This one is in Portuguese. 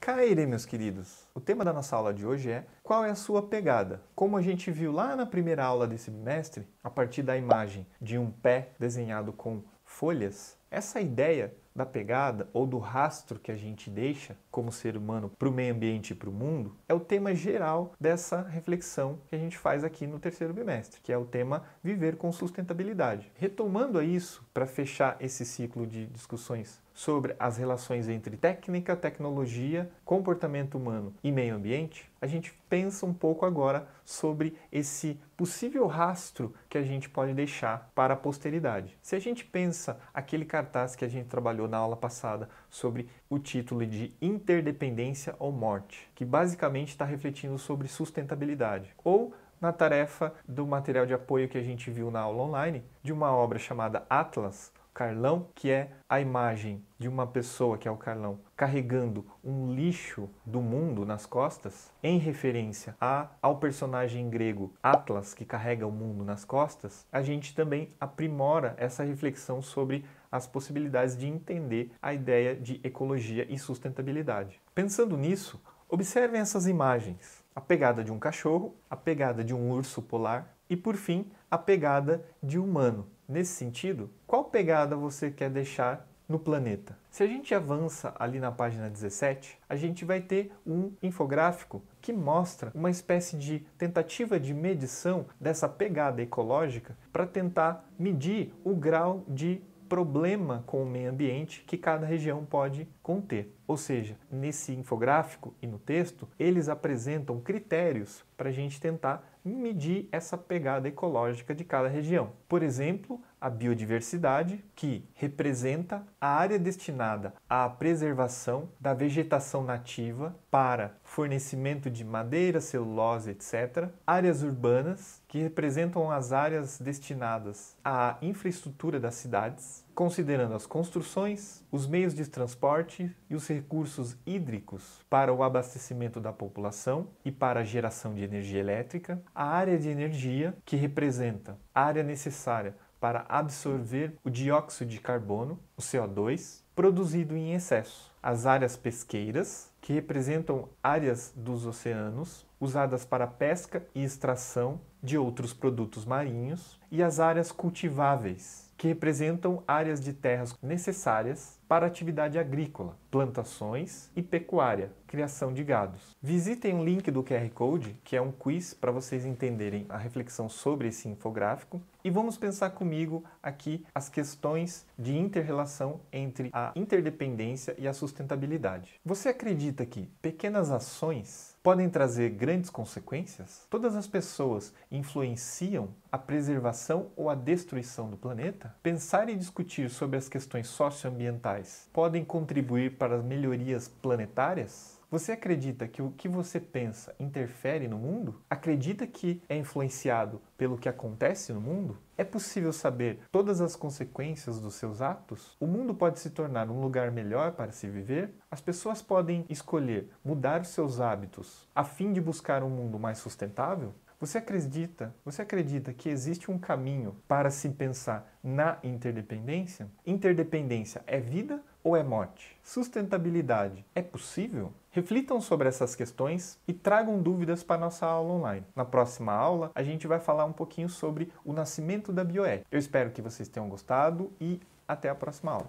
Caire, meus queridos! O tema da nossa aula de hoje é qual é a sua pegada? Como a gente viu lá na primeira aula desse mestre, a partir da imagem de um pé desenhado com folhas, essa ideia da pegada ou do rastro que a gente deixa como ser humano para o meio ambiente e para o mundo é o tema geral dessa reflexão que a gente faz aqui no terceiro bimestre, que é o tema viver com sustentabilidade. Retomando a isso, para fechar esse ciclo de discussões sobre as relações entre técnica, tecnologia, comportamento humano e meio ambiente, a gente pensa um pouco agora sobre esse possível rastro que a gente pode deixar para a posteridade. Se a gente pensa aquele cartaz que a gente trabalhou na aula passada sobre o título de Interdependência ou Morte, que basicamente está refletindo sobre sustentabilidade, ou na tarefa do material de apoio que a gente viu na aula online, de uma obra chamada Atlas, Carlão, que é a imagem de uma pessoa, que é o Carlão, carregando um lixo do mundo nas costas, em referência a, ao personagem grego Atlas, que carrega o mundo nas costas, a gente também aprimora essa reflexão sobre as possibilidades de entender a ideia de ecologia e sustentabilidade. Pensando nisso, observem essas imagens a pegada de um cachorro, a pegada de um urso polar e, por fim, a pegada de humano. Nesse sentido, qual pegada você quer deixar no planeta? Se a gente avança ali na página 17, a gente vai ter um infográfico que mostra uma espécie de tentativa de medição dessa pegada ecológica para tentar medir o grau de problema com o meio ambiente que cada região pode conter. Ou seja, nesse infográfico e no texto, eles apresentam critérios para a gente tentar medir essa pegada ecológica de cada região. Por exemplo, a biodiversidade, que representa a área destinada à preservação da vegetação nativa para fornecimento de madeira, celulose, etc. Áreas urbanas, que representam as áreas destinadas à infraestrutura das cidades considerando as construções, os meios de transporte e os recursos hídricos para o abastecimento da população e para a geração de energia elétrica, a área de energia, que representa a área necessária para absorver o dióxido de carbono, o CO2, produzido em excesso, as áreas pesqueiras, que representam áreas dos oceanos usadas para pesca e extração de outros produtos marinhos, e as áreas cultiváveis, que representam áreas de terras necessárias para atividade agrícola, plantações e pecuária, criação de gados. Visitem o link do QR Code, que é um quiz para vocês entenderem a reflexão sobre esse infográfico, e vamos pensar comigo aqui as questões de interrelação entre a interdependência e a sustentabilidade. Você acredita que pequenas ações podem trazer grandes consequências? Todas as pessoas influenciam a preservação ou a destruição do planeta? Pensar e discutir sobre as questões socioambientais sociais podem contribuir para as melhorias planetárias? Você acredita que o que você pensa interfere no mundo? Acredita que é influenciado pelo que acontece no mundo? É possível saber todas as consequências dos seus atos? O mundo pode se tornar um lugar melhor para se viver? As pessoas podem escolher mudar os seus hábitos a fim de buscar um mundo mais sustentável? Você acredita? Você acredita que existe um caminho para se pensar na interdependência? Interdependência é vida ou é morte? Sustentabilidade é possível? Reflitam sobre essas questões e tragam dúvidas para nossa aula online. Na próxima aula, a gente vai falar um pouquinho sobre o nascimento da bioética. Eu espero que vocês tenham gostado e até a próxima aula.